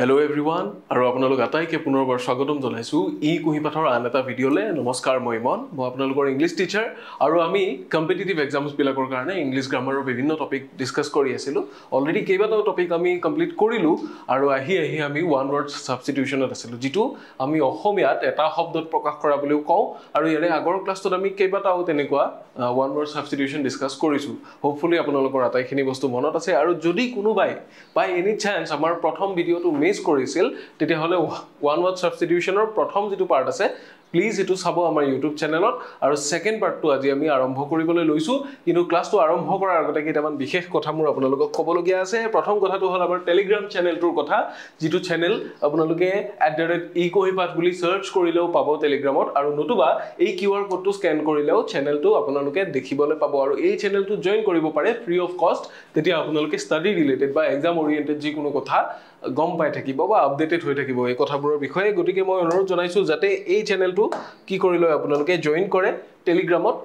Hello' everyone আৰু আপোনালোক আটাইকে পুনৰবাৰ স্বাগতম জনাইছোঁ ই কুঁহিপাঠৰ আন এটা ভিডিঅ'লৈ নমস্কাৰ মই ইমন মই আপোনালোকৰ ইংলিছ টিচাৰ আৰু আমি কম্পিটিটিভ এক্সামছবিলাকৰ কাৰণে ইংলিছ গ্ৰামাৰৰ বিভিন্ন টপিক ডিছকাছ কৰি আছিলোঁ অলৰেডি কেইবাটাও টপিক আমি কমপ্লিট কৰিলোঁ আৰু আহি আহি আমি ওৱান ৱৰ্ড ছাবষ্টিটিউশ্যনত আছিলোঁ যিটো আমি অসমীয়াত এটা শব্দত প্ৰকাশ কৰা বুলিও কওঁ আৰু ইয়াৰে আগৰ ক্লাছটোত আমি কেইবাটাও তেনেকুৱা ওৱান ৱৰ্ড ছাবষ্টিটিউশ্যন ডিছকাছ কৰিছোঁ হোপফুলি আপোনালোকৰ আটাইখিনি বস্তু মনত আছে আৰু যদি কোনোবাই বাই এনি চান্স আমাৰ প্ৰথম ভিডিঅ'টো মিছ কৰিছিল তেতিয়াহ'লে ওৱান ৱাট ছাবষ্টিটিউশ্যনৰ প্ৰথম যিটো পাৰ্ট আছে প্লিজ এইটো চাব আমাৰ ইউটিউব চেনেলত আৰু ছেকেণ্ড পাৰ্টটো আজি আমি আৰম্ভ কৰিবলৈ লৈছোঁ কিন্তু ক্লাছটো আৰম্ভ কৰাৰ আগতে কেইটামান বিশেষ কথা মোৰ আপোনালোকক ক'বলগীয়া আছে প্ৰথম কথাটো হ'ল আমাৰ টেলিগ্ৰাম চেনেলটোৰ কথা যিটো চেনেল আপোনালোকে এট দ্য ৰেট ই কহি পাঠ বুলি চাৰ্চ কৰিলেও পাব টেলিগ্ৰামত আৰু নতুবা এই কিউ আৰ ক'ডটো স্কেন কৰিলেও চেনেলটো আপোনালোকে দেখিবলৈ পাব আৰু এই চেনেলটো জইন কৰিব পাৰে ফ্ৰী অফ কষ্ট তেতিয়া আপোনালোকে ষ্টাডি ৰিলেটেড বা এক্সাম অৰিয়েণ্টেড যিকোনো কথা গম পাই থাকিব বা আপডেটেড হৈ থাকিব এই কথাবোৰৰ বিষয়ে গতিকে মই অনুৰোধ জনাইছোঁ যাতে এই চেনেলটো কি কৰি লয় আপোনালোকে জইন কৰে টেলিগ্ৰামত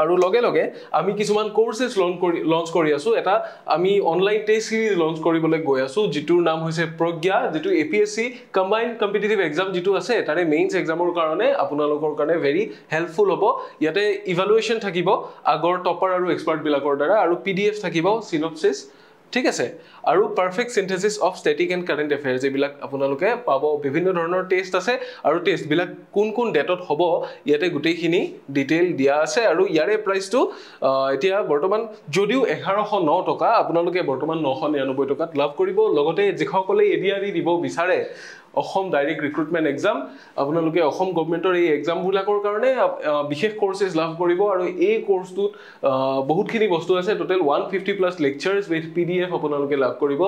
আৰু লগে লগে আমি কিছুমান কৰ্চেছ লঞ্চ কৰি লঞ্চ কৰি আছো এটা আমি অনলাইন টেষ্ট ছিৰিজ লঞ্চ কৰিবলৈ গৈ আছো যিটোৰ নাম হৈছে প্ৰজ্ঞা যিটো A P S C combined competitive exam যিটো আছে তাৰে মেইনছ এক্সামৰ কাৰণে আপোনালোকৰ কাৰণে ভেৰি হেল্পফুল হ'ব ইয়াতে ইভালুৱেশ্যন থাকিব আগৰ টপাৰ আৰু এক্সপাৰ্টবিলাকৰ দ্বাৰা আৰু পি ডি এফ থাকিব চিনপচিছ ঠিক আছে আৰু perfect synthesis of static and current affair যিবিলাক আপোনালোকে পাব বিভিন্ন ধৰণৰ টেষ্ট আছে আৰু টেষ্টবিলাক কোন কোন ডেটত হ'ব ইয়াতে গোটেইখিনি ডিটেইল দিয়া আছে আৰু ইয়াৰে প্ৰাইচটো এতিয়া বৰ্তমান যদিও এঘাৰশ ন টকা আপোনালোকে বৰ্তমান নশ নিৰানব্বৈ টকাত লাভ কৰিব লগতে যিসকলে এ ডি দিব বিচাৰে অসম ডাইৰেক্ট ৰিক্ৰুটমেণ্ট এক্সাম আপোনালোকে অসম গভমেণ্টৰ এই এক্সামবিলাকৰ কাৰণে বিশেষ কৰ্চেছ লাভ কৰিব আৰু এই কৰ্চটোত বহুতখিনি বস্তু আছে total one fifty plus lectures with P D F আপোনালোকে লাভ কৰিব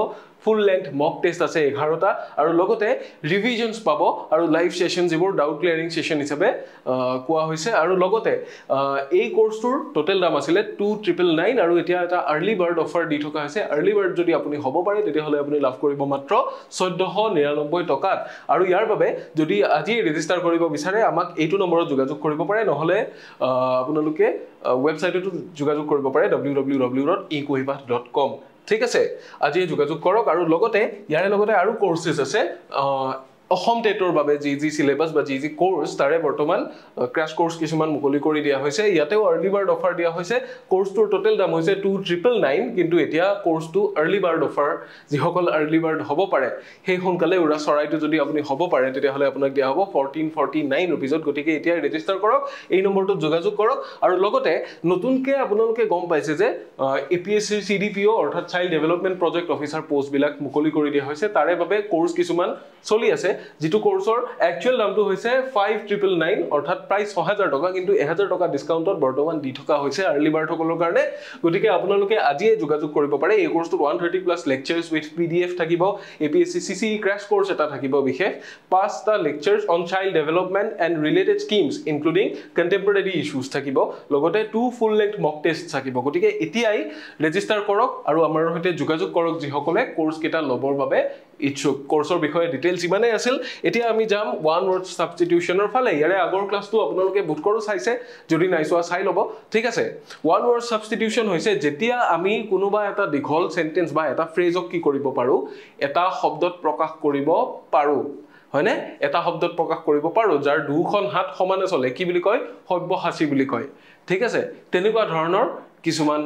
ফুল লেন্থ মক টেষ্ট আছে এঘাৰটা আৰু লগতে ৰিভিজনছ পাব আৰু লাইভ ছেশ্যন যিবোৰ ডাউট ক্লিয়াৰিং ছেশ্যন হিচাপে কোৱা হৈছে আৰু লগতে এই কৰ্চটোৰ টোটেল দাম আছিলে টু ট্ৰিপল নাইন আৰু এতিয়া এটা আৰ্লি বাৰ্ড অফাৰ দি থকা হৈছে আৰ্লি বাৰ্ড যদি আপুনি হ'ব পাৰে তেতিয়াহ'লে আপুনি লাভ কৰিব মাত্ৰ চৈধ্যশ নিৰান্নব্বৈ টকা ইয়াত আৰু ইয়াৰ বাবে যদি আজি ৰেজিষ্টাৰ কৰিব বিচাৰে আমাক এইটো নম্বৰত যোগাযোগ কৰিব পাৰে নহ'লে আপোনালোকে ৱেবছাইটতো যোগাযোগ কৰিব পাৰে W W W dot e কুহিবাহ ডট কম ঠিক আছে আজি যোগাযোগ কৰক আৰু লগতে ইয়াৰে লগতে আৰু কৰ্চেছ আছে অসম টেটৰ বাবে যি যি চিলেবাছ বা যি যি কৰ্চ তাৰে বৰ্তমান ক্ৰেছ কৰ্চ কিছুমান মুকলি কৰি দিয়া হৈছে ইয়াতেও আৰ্লি বাৰ্ড অফাৰ দিয়া হৈছে কৰ্চটোৰ টোটেল দাম হৈছে টু ট্ৰিপল নাইন কিন্তু এতিয়া কৰ্চটো আৰ্লি বাৰ্ড অফাৰ যিসকল আৰ্লি বাৰ্ড হ'ব পাৰে সেই সোনকালে উৰা চৰাইটো যদি আপুনি হ'ব পাৰে তেতিয়াহ'লে আপোনাক দিয়া হ'ব ফৰ্টিন ফৰ্টি নাইন ৰুপিজত গতিকে এতিয়া ৰেজিষ্টাৰ কৰক এই নম্বৰটোত যোগাযোগ কৰক আৰু লগতে নতুনকৈ আপোনালোকে গম পাইছে যে এ পি এছ চিৰ চি ডি পি অ' অৰ্থাৎ চাইল্ড ডেভেলপমেণ্ট প্ৰজেক্ট অফিচাৰ পষ্টবিলাক মুকলি কৰি দিয়া হৈছে তাৰে বাবে কৰ্চ কিছুমান চলি আছে যিটো কোৰ্সৰ একচুয়াল দামটো হৈছে ফাইভ অৰ্থাৎ প্ৰায় ছহেজাৰ টকা কিন্তু এহেজাৰ টকা ডিস্কাউণ্টত বৰ্তমান দি থকা হৈছে আৰ্লি বাৰ্থসকলৰ কাৰণে গতিকে আপোনালোকে আজিয়ে যোগাযোগ কৰিব পাৰে এই কোৰ্চটোত one thirty plus with P থাকিব এ পি এছ চি এটা থাকিব বিশেষ পাঁচটা lectures on child development and related schemes including contemporary issues থাকিব লগতে two full length mock test থাকিব গতিকে এতিয়াই ৰেজিষ্টাৰ কৰক আৰু আমাৰ সৈতে যোগাযোগ কৰক যিসকলে কোৰ্চকেইটা ল'বৰ বাবে ইচ্ছুক কৰ্চৰ বিষয়ে ডিটেইলছ ইমানেই আছিল এতিয়া আমি যাম ওৱান ৱৰ্ড ছাবষ্টিটিউশ্যনৰ ফালে ইয়াৰে আগৰ ক্লাছটো আপোনালোকে বুটকৰো চাইছে যদি নাই চোৱা চাই ল'ব ঠিক আছে ওৱান ৱৰ্ড ছাবষ্টিটিউশ্যন হৈছে যেতিয়া আমি কোনোবা এটা দীঘল চেণ্টেন্স বা এটা ফ্ৰেজক কি কৰিব পাৰোঁ এটা শব্দত প্ৰকাশ কৰিব পাৰোঁ হয়নে এটা শব্দত প্ৰকাশ কৰিব পাৰোঁ যাৰ দুখন হাত সমানে চলে কি বুলি কয় সব্যসাচী বুলি কয় ঠিক আছে তেনেকুৱা ধৰণৰ কিছুমান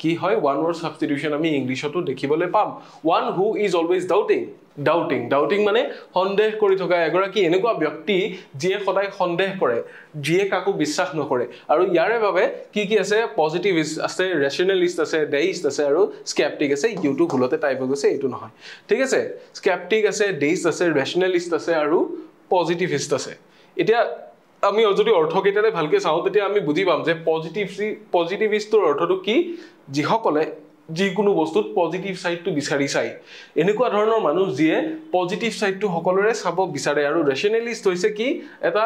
কি হয় ওৱান ৱৰ্ড ছাবষ্টিটিউশ্যন আমি ইংলিছতো দেখিবলৈ পাম one who is always doubting doubting doubting মানে সন্দেহ কৰি থকা এগৰাকী এনেকুৱা ব্যক্তি যিয়ে সদায় সন্দেহ কৰে যিয়ে কাকো বিশ্বাস নকৰে আৰু ইয়াৰে বাবে কি কি আছে পজিটিভ আছে ৰেচনেলিষ্ট আছে ডেইষ্ট আছে আৰু স্কেপটিক আছে ইউটো ভুলতে টাইপ হৈ গৈছে এইটো নহয় ঠিক আছে স্কেপটিক আছে ডেইষ্ট আছে ৰেচনেলিষ্ট আছে আৰু পজিটিভিষ্ট আছে এতিয়া আমি যদি অৰ্থকেইটাৰে ভালকে চাওঁ তেতিয়া আমি বুজি পাম যে পজিটিভ পজিটিভিষ্টটোৰ অৰ্থটো কি যিসকলে যিকোনো বস্তুত পজিটিভ চাইডটো বিচাৰি চাই এনেকুৱা ধৰণৰ মানুহ যিয়ে পজিটিভ চাইডটো সকলোৰে চাব বিচাৰে আৰু ৰেচনেলিষ্ট হৈছে কি এটা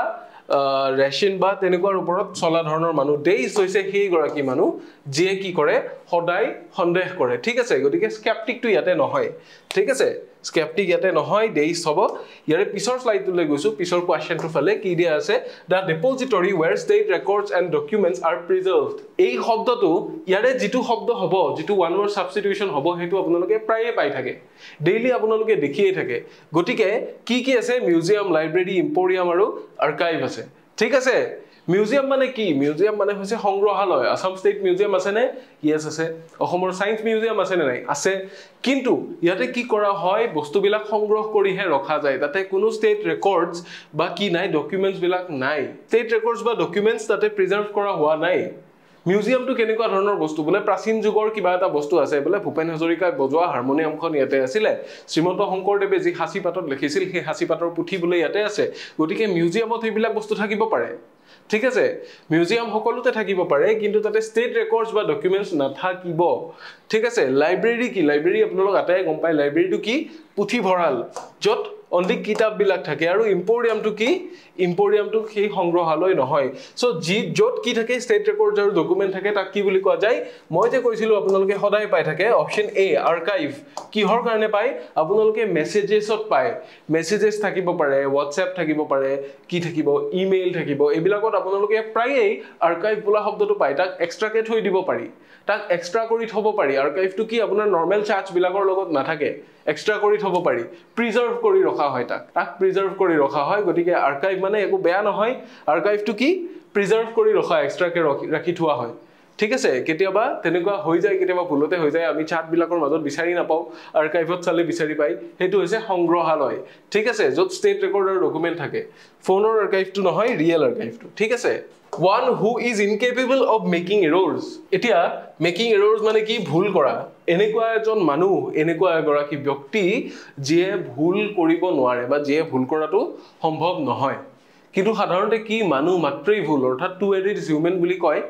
ৰেচন বা তেনেকুৱাৰ ওপৰত চলা ধৰণৰ মানুহ ডেইজ হৈছে সেইগৰাকী মানুহ যিয়ে কি কৰে সদায় সন্দেহ কৰে ঠিক আছে গতিকে স্কেপটিকটো ইয়াতে নহয় ঠিক আছে স্কেপটিক ইয়াতে নহয় ডেইজ হ'ব ইয়াৰে পিছৰ শ্লাইডটোলৈ গৈছোঁ পিছৰ কুৱেশ্যনটোৰ ফালে কি দিয়া আছে the depository where state records and documents are preserve এই শব্দটো ইয়াৰে যিটো শব্দ হ'ব যিটো ওৱান ৱৰ্ড ছাবষ্টিটিউশ্যন হ'ব সেইটো আপোনালোকে প্ৰায়ে পাই থাকে ডেইলি আপোনালোকে দেখিয়েই থাকে গতিকে কি কি আছে মিউজিয়াম লাইব্ৰেৰী ইম্পৰিয়াম আৰু আৰ্কাইভ আছে ঠিক আছে মিউজিয়াম মানে কি মিউজিয়াম মানে হৈছে সংগ্ৰহালয় আছাম ষ্টেট মিউজিয়াম আছেনে ইয়েছ আছে অসমৰ ছায়েঞ্চ মিউজিয়াম আছেনে নাই আছে কিন্তু ইয়াতে কি কৰা হয় বস্তুবিলাক সংগ্ৰহ কৰিহে ৰখা যায় তাতে কোনো ষ্টেট ৰেকৰ্ডছ বা কি নাই ডকুমেণ্টছবিলাক নাই ষ্টেট ৰেকৰ্ডছ বা ডকুমেণ্টছ তাতে প্ৰিজাৰ্ভ কৰা হোৱা নাই মিউজিয়ামটো কেনেকুৱা ধৰণৰ বস্তু বোলে প্ৰাচীন যুগৰ কিবা এটা বস্তু আছে বোলে ভূপেন হাজৰিকাই বজোৱা হাৰমনিয়ামখন ইয়াতে আছিলে শ্ৰীমন্ত শংকৰদেৱে যি সাঁচি সাঁচিপাতত লিখিছিল সেই সাঁচি পাতৰ পুথি বোলে ইয়াতে আছে গতিকে মিউজিয়ামত সেইবিলাক বস্তু থাকিব পাৰে ঠিক আছে মিউজিয়াম সকলোতে থাকিব পাৰে কিন্তু তাতে ষ্টেট ৰেকৰ্ডছ বা ডকুমেণ্টছ নাথাকিব ঠিক আছে লাইব্ৰেৰী কি লাইব্ৰেৰী আপোনালোক আটাই গম পায় লাইব্ৰেৰীটো কি পুথিভঁৰাল য'ত অনলি কিতাপবিলাক থাকে আৰু ইম্পৰিয়ামটো কি ইম্পৰিয়ামটো সেই সংগ্ৰহালয় নহয় চ' যি য'ত কি থাকে ষ্টেট ৰেকৰ্ড আৰু ডকুমেণ্ট থাকে তাক কি বুলি কোৱা যায় মই যে কৈছিলোঁ আপোনালোকে সদায় পাই থাকে অপশ্যন এ আৰ্কাইভ কিহৰ কাৰণে পায় আপোনালোকে মেছেজেছত পায় মেছেজেছ থাকিব পাৰে হোৱাটছএপ থাকিব পাৰে কি থাকিব ইমেইল থাকিব এইবিলাকত আপোনালোকে প্ৰায়েই আৰ্কাইভ বোলা শব্দটো পায় তাক এক্সট্ৰাকৈ থৈ দিব পাৰি তাক এক্সট্ৰা কৰি থ'ব পাৰি আৰু কি আপোনাৰ নৰ্মেল চাৰ্জবিলাকৰ লগত নাথাকে এক্সট্ৰা কৰি থ'ব পাৰি প্ৰিজাৰ্ভ কৰি ৰখা হয় তাক তাক প্ৰিজাৰ্ভ কৰি ৰখা হয় গতিকে আৰ্কাইভ মানে একো বেয়া নহয় আৰ্কাইভটো কি প্ৰিজাৰ্ভ কৰি ৰখা এক্সট্ৰাকৈ ৰখি ৰাখি থোৱা হয় ঠিক আছে কেতিয়াবা তেনেকুৱা হৈ যায় কেতিয়াবা ভুলতে হৈ যায় আমি চাৰ্টবিলাকৰ মাজত বিচাৰি নাপাওঁ আৰ্কাইভত চালে বিচাৰি পায় সেইটো হৈছে সংগ্ৰহালয় ঠিক আছে য'ত ষ্টেট ৰেকৰ্ডৰ ডকুমেণ্ট থাকে ফোনৰ আৰ্কাইভটো নহয় ৰিয়েল আৰ্কাইভটো ঠিক আছে one who is incapable of making errors এতিয়া মেকিং এৰ'ৰ্ছ মানে কি ভুল কৰা এনেকুৱা এজন মানুহ এনেকুৱা এগৰাকী ব্যক্তি যিয়ে ভুল কৰিব নোৱাৰে বা যিয়ে ভুল কৰাটো সম্ভৱ নহয় কিন্তু সাধাৰণতে কি মানুহ মাত্ৰেই ভুল অৰ্থাৎ টু এডিড হিউমেন বুলি কয়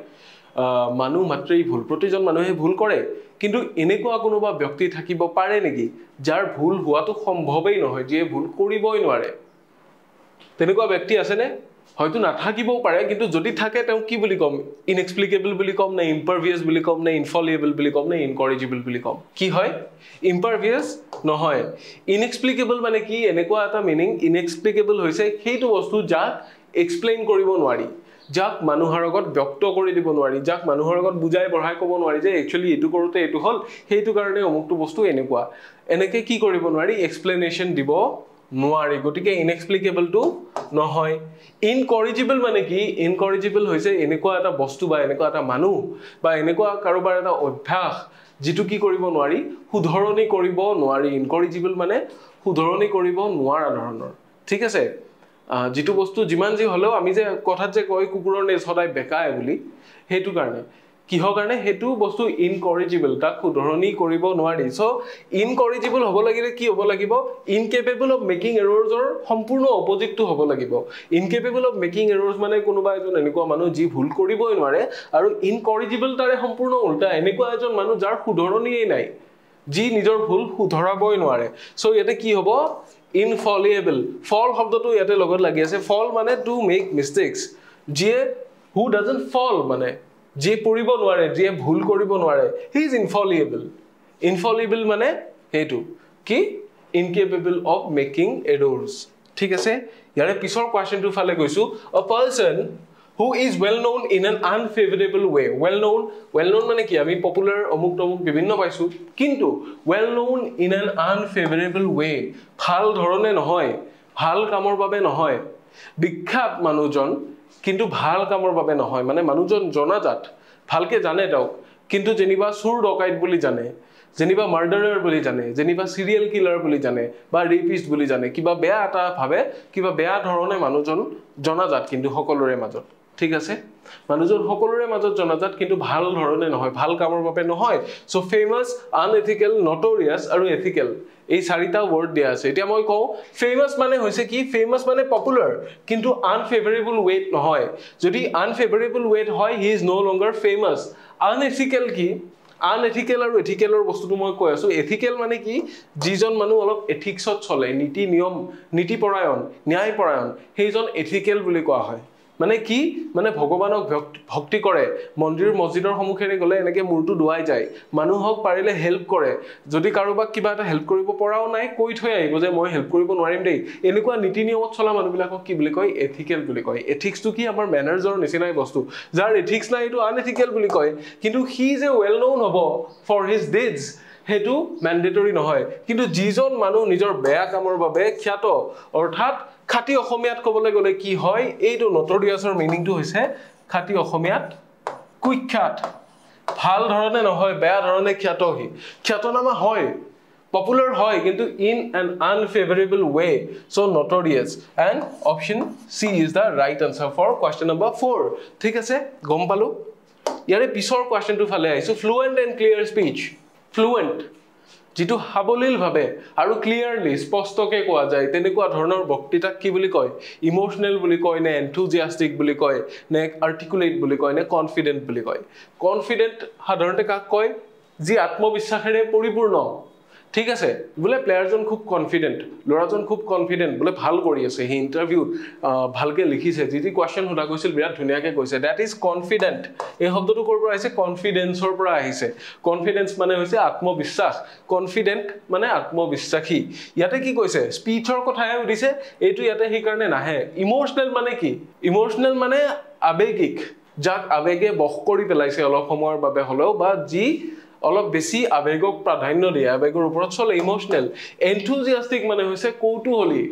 মানুহ মাত্ৰেই ভুল প্ৰতিজন মানুহে ভুল কৰে কিন্তু এনেকুৱা কোনোবা ব্যক্তি থাকিব পাৰে নেকি যাৰ ভুল হোৱাটো সম্ভৱেই নহয় যিয়ে ভুল কৰিবই নোৱাৰে তেনেকুৱা ব্যক্তি আছেনে হয়তো নাথাকিবও পাৰে কিন্তু যদি থাকে তেওঁ কি বুলি ক'ম ইনএক্সপ্লিকেবল বুলি ক'ম নে ইম্পাৰভিয়াছ বুলি ক'ম নে ইনফলিয়েবল বুলি ক'ম নে ইনকৰেজিবল বুলি ক'ম কি হয় ইম্পাৰভিয়াছ নহয় ইনএক্সপ্লিকেবল মানে কি এনেকুৱা এটা মিনিং ইনএক্সপ্লিকেবল হৈছে সেইটো বস্তু যাক এক্সপ্লেইন কৰিব নোৱাৰি যাক মানুহৰ আগত ব্যক্ত কৰি দিব নোৱাৰি যাক মানুহৰ আগত বুজাই বঢ়াই ক'ব নোৱাৰি যে একচুৱেলি এইটো কৰোঁতে এইটো হ'ল সেইটো কাৰণে অমুকটো বস্তু এনেকুৱা এনেকৈ কি কৰিব নোৱাৰি এক্সপ্লেনেশ্যন দিব নোৱাৰি গতিকে ইনএক্সপ্লিকেবলটো নহয় ইনকৰিজিবল মানে কি ইনকৰিজিবল হৈছে এনেকুৱা এটা বস্তু বা এনেকুৱা এটা মানুহ বা এনেকুৱা কাৰোবাৰ এটা অভ্যাস যিটো কি কৰিব নোৱাৰি শুধৰণি কৰিব নোৱাৰি ইনকৰিজিবল মানে শুধৰণি কৰিব নোৱাৰা ধৰণৰ ঠিক আছে যিটো বস্তু যিমান যি হ'লেও আমি যে কথাত যে কয় কুকুৰৰ নেজ সদায় বেকায় বুলি সেইটো কাৰণে কিহৰ কাৰণে সেইটো বস্তু ইনকৰিজিবল তাক শুধৰণি কৰিব নোৱাৰি চ' ইনকৰিজিবল হ'ব লাগিলে কি হ'ব লাগিব ইনকেপেবল অফ মেকিং এৰ'ৰ্জৰ সম্পূৰ্ণ অপজিটটো হ'ব লাগিব ইনকেপেবল অফ মেকিং এৰৰ্ছ মানে কোনোবা এজন এনেকুৱা মানুহ যি ভুল কৰিবই নোৱাৰে আৰু ইনকৰিজিবল তাৰে সম্পূৰ্ণ উল্টা এনেকুৱা এজন মানুহ যাৰ শুধৰণিয়েই নাই যি নিজৰ ভুল শুধৰাবই নোৱাৰে চ' ইয়াতে কি হ'ব ইনফলিয়েবল ফল শব্দটো ইয়াতে লগত লাগি আছে ফল মানে টু মেক মিষ্টেক্স যিয়ে হু ডাজেণ্ট ফল মানে যিয়ে পঢ়িব নোৱাৰে যিয়ে ভুল কৰিব নোৱাৰে হি ইজ ইনফলিয়েবল ইনফলিয়েবল মানে সেইটো কি ইনকেপেবল অফ মেকিং এডৰ্ছ ঠিক আছে ইয়াৰে পিছৰ কুৱেশ্যনটোৰ ফালে গৈছোঁ a person who is well known in an unfavourable way well known well known মানে কি আমি পপুলাৰ অমুক তমুক বিভিন্ন পাইছোঁ কিন্তু well known in an unfavourable way ভাল ধৰণে নহয় ভাল কামৰ বাবে নহয় বিখ্যাত মানুহজন কিন্তু ভাল কামৰ বাবে নহয় মানে মানুহজন জনাজাত ভালকৈ জানে তেওঁক কিন্তু যেনিবা চোৰ ডকাইত বুলি জানে যেনিবা মাৰ্ডাৰাৰ বুলি জানে যেনিবা চিৰিয়েল কিলাৰ বুলি জানে বা ৰেপিষ্ট বুলি জানে কিবা বেয়া এটা ভাৱে কিবা বেয়া ধৰণে মানুহজন জনাজাত কিন্তু সকলোৰে মাজত ঠিক আছে মানুহজন সকলোৰে মাজত জনাজাত কিন্তু ভাল ধৰণে নহয় ভাল কামৰ বাবে নহয় চ' ফেমাছ আনএথিকেল নটৰিয়াছ আৰু এথিকেল এই চাৰিটা ৱৰ্ড দিয়া আছে এতিয়া মই কওঁ ফেমাছ মানে হৈছে কি ফেমাছ মানে পপুলাৰ কিন্তু আনফেভাৰেবল ৱেট নহয় যদি আনফেভাৰেবল ৱেট হয় he is no' longer famous unethical কি আন এথিকেল আৰু এথিকেলৰ বস্তুটো মই কৈ আছোঁ এথিকেল মানে কি যিজন মানুহ অলপ এথিক্সত চলে নীতি নিয়ম নীতিপৰায়ণ ন্যায়পৰায়ণ সেইজন এথিকেল বুলি কোৱা হয় মানে কি মানে ভগৱানক ভক্তি কৰে মন্দিৰ মছজিদৰ সন্মুখেৰে গ'লে এনেকৈ মূৰটো দোৱাই যায় মানুহক পাৰিলে হেল্প কৰে যদি কাৰোবাক কিবা এটা হেল্প কৰিব পৰাও নাই কৈ থৈ আহিব যে মই হেল্প কৰিব নোৱাৰিম দেই এনেকুৱা নীতি নিয়মত চলা মানুহবিলাকক কি বুলি কয় এথিকেল বুলি কয় এথিক্সটো কি আমাৰ মেনাৰ্জৰ নিচিনাই বস্তু যাৰ এথিক্স নাই সেইটো আনএথিকেল বুলি কয় কিন্তু সি যে ৱেল নউন হ'ব ফৰ হিজ ডেজ সেইটো মেণ্ডেটৰী নহয় কিন্তু যিজন মানুহ নিজৰ বেয়া কামৰ বাবে খ্যাত অৰ্থাৎ খাটি অসমীয়াত ক'বলৈ গ'লে কি হয় এইটো নটৰিয়াছৰ মিনিংটো হৈছে খাটি অসমীয়াত কুখ্যাত ভাল ধৰণে নহয় বেয়া ধৰণে খ্যাত সি খ্যাতনামা হয় পপুলাৰ হয় কিন্তু in an unfavourable way so' notorious and option C is the right answer for question number four ঠিক আছে গম পালোঁ ইয়াৰে পিছৰ কুৱেশ্যনটো ফালে আহিছোঁ fluent and clear speech fluent যিটো সাৱলীলভাৱে আৰু ক্লিয়াৰলি স্পষ্টকৈ কোৱা যায় তেনেকুৱা ধৰণৰ বক্তৃতাক কি বুলি কয় ইম'শ্যনেল বুলি কয় নে এনথুজিয়াষ্টিক বুলি কয় নে আৰ্টিকুলেট বুলি কয় নে কনফিডেণ্ট বুলি কয় কনফিডেণ্ট সাধাৰণতে কাক কয় যি আত্মবিশ্বাসেৰে পৰিপূৰ্ণ ঠিক আছে বোলে প্লেয়াৰজন খুব কনফিডেণ্ট ল'ৰাজন খুব কনফিডেণ্ট বোলে ভাল কৰি আছে সেই ইণ্টাৰভিউ ভালকৈ লিখিছে যি যি কুৱেশ্যন সোধা গৈছিল বিৰাট ধুনীয়াকৈ কৈছে ডেট ইজ কনফিডেণ্ট এই শব্দটো ক'ৰ পৰা আহিছে কনফিডেঞ্চৰ পৰা আহিছে কনফিডেঞ্চ মানে হৈছে আত্মবিশ্বাস কনফিডেণ্ট মানে আত্মবিশ্বাসী ইয়াতে কি কৈছে স্পীচৰ কথাহে সুধিছে এইটো ইয়াতে সেইকাৰণে নাহে ইম'চনেল মানে কি ইম'চনেল মানে আৱেগিক যাক আৱেগে বস কৰি পেলাইছে অলপ সময়ৰ বাবে হ'লেও বা যি অলপ বেছি আৱেগক প্ৰাধান্য দিয়ে আৱেগৰ ওপৰত চলে ইম'চনেল এণ্ঠুজিয়াষ্টিক মানে হৈছে কৌতুহলী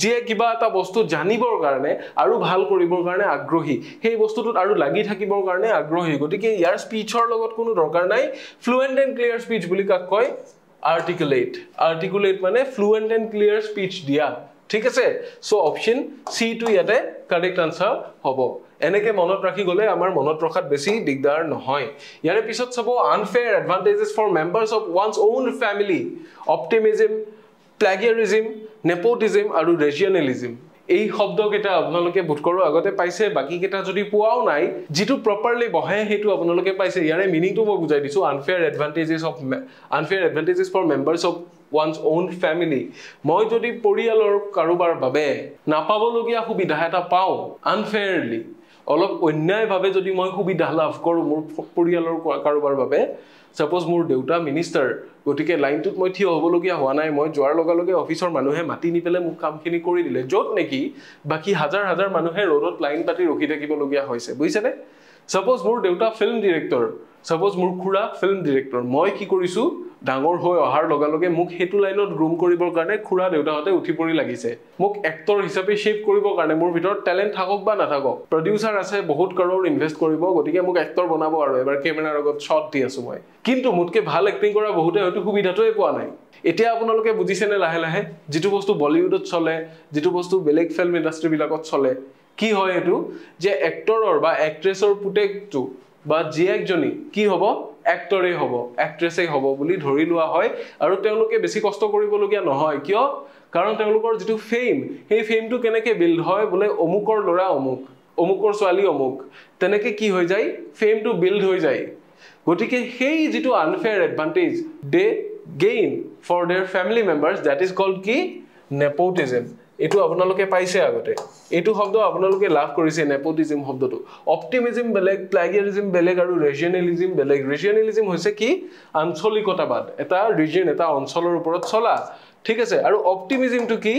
যিয়ে কিবা এটা বস্তু জানিবৰ কাৰণে আৰু ভাল কৰিবৰ কাৰণে আগ্ৰহী সেই বস্তুটোত আৰু লাগি থাকিবৰ কাৰণে আগ্ৰহী গতিকে ইয়াৰ স্পীচৰ লগত কোনো দৰকাৰ নাই ফ্লুৱেণ্ট এণ্ড ক্লিয়াৰ স্পীচ বুলি কাক কয় আৰ্টিকুলেট আৰ্টিকুলেট মানে ফ্লুৱেণ্ট এণ্ড ক্লিয়াৰ স্পীচ দিয়া ঠিক আছে চ' অপশ্যন চিটো ইয়াতে কাৰেক্ট আনচাৰ হ'ব এনেকে মনত ৰাখি গ'লে আমাৰ মনত ৰখাত বেছি দিগদাৰ নহয় ইয়াৰে পিছত চাব unfair advantages for members of one's own family optimism plagiarism nepotism আৰু ৰেজিয়নেলিজিম এই শব্দকেইটা আপোনালোকে বোধকৰো আগতে পাইছে বাকীকেইটা যদি পোৱাও নাই যিটো প্ৰপাৰলি বহে সেইটো আপোনালোকে পাইছে ইয়াৰে মিনিংটো মই বুজাই দিছো unfair advantages of unfair advantages for members of one's own family মই যদি পৰিয়ালৰ কাৰোবাৰ বাবে নাপাবলগীয়া সুবিধা এটা পাওঁ আনফেয়াৰলি অলপ অন্যায়ভাৱে যদি মই সুবিধা লাভ কৰোঁ মোৰ পৰিয়ালৰ কাৰোবাৰ বাবে চাপ'জ মোৰ দেউতা মিনিষ্টাৰ গতিকে লাইনটোত মই থিয় হ'বলগীয়া হোৱা নাই মই যোৱাৰ লগে লগে অফিচৰ মানুহে মাতি নি পেলাই মোক কামখিনি কৰি দিলে য'ত নেকি বাকী হাজাৰ হাজাৰ মানুহে ৰ'দত লাইন পাতি ৰখি থাকিবলগীয়া হৈছে বুজিছেনে চাপ'জ মোৰ দেউতা ফিল্ম ডিৰেক্টৰ ছাপ'জ মোৰ খুৰা ফিল্ম ডিৰেক্টৰ মই কি কৰিছোঁ ডাঙৰ হৈ অহাৰ লগালগে মোক সেইটো লাইনত গ্ৰুম কৰিবৰ কাৰণে খুৰা দেউতাহঁতে উঠি পৰি লাগিছে মোক এক্টৰ হিচাপে শ্বেপ কৰিবৰ কাৰণে মোৰ ভিতৰত টেলেণ্ট থাকক বা নাথাকক প্ৰডিউচাৰ আছে বহুত কাৰোবাৰ ইনভেষ্ট কৰিব গতিকে মোক এক্টৰ বনাব আৰু এবাৰ কেমেৰাৰ লগত শ্বট দি আছো মই কিন্তু মোতকৈ ভাল এক্টিং কৰা বহুতে হয়তো সুবিধাটোৱে পোৱা নাই এতিয়া আপোনালোকে বুজিছেনে লাহে লাহে যিটো বস্তু বলিউডত চলে যিটো বস্তু বেলেগ ফিল্ম ইণ্ডাষ্ট্ৰীবিলাকত চলে কি হয় এইটো যে এক্টৰৰ বা এক্ট্ৰেছৰ পুতেকটো বা যি একজনী কি হ'ব এক্টৰেই হ'ব এক্ট্ৰেছেই হ'ব বুলি ধৰি লোৱা হয় আৰু তেওঁলোকে বেছি কষ্ট কৰিবলগীয়া নহয় কিয় কাৰণ তেওঁলোকৰ যিটো ফেম সেই ফেমটো কেনেকৈ বিল্ড হয় বোলে অমুকৰ ল'ৰা অমুক অমুকৰ ছোৱালী অমুক তেনেকৈ কি হৈ যায় ফেমটো বিল্ড হৈ যায় গতিকে সেই যিটো unfair advantage they gain for their family members that is called কি নেপটিজিম এইটো আপোনালোকে পাইছে আগতে এইটো শব্দ আপোনালোকে লাভ কৰিছে নেপটিজিম শব্দটো অপ্টিমিজিম বেলেগ প্লাগিয়াৰিজিম বেলেগ আৰু ৰেজিয়নেলিজিম বেলেগ ৰেজিয়নেলিজিম হৈছে কি আঞ্চলিকতাবাদ এটা ৰিজন এটা অঞ্চলৰ ওপৰত চলা ঠিক আছে আৰু অপ্টিমিজিমটো কি